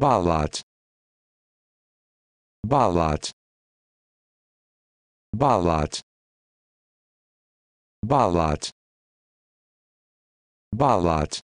Balat. Balat. Balat. Balat. Balat.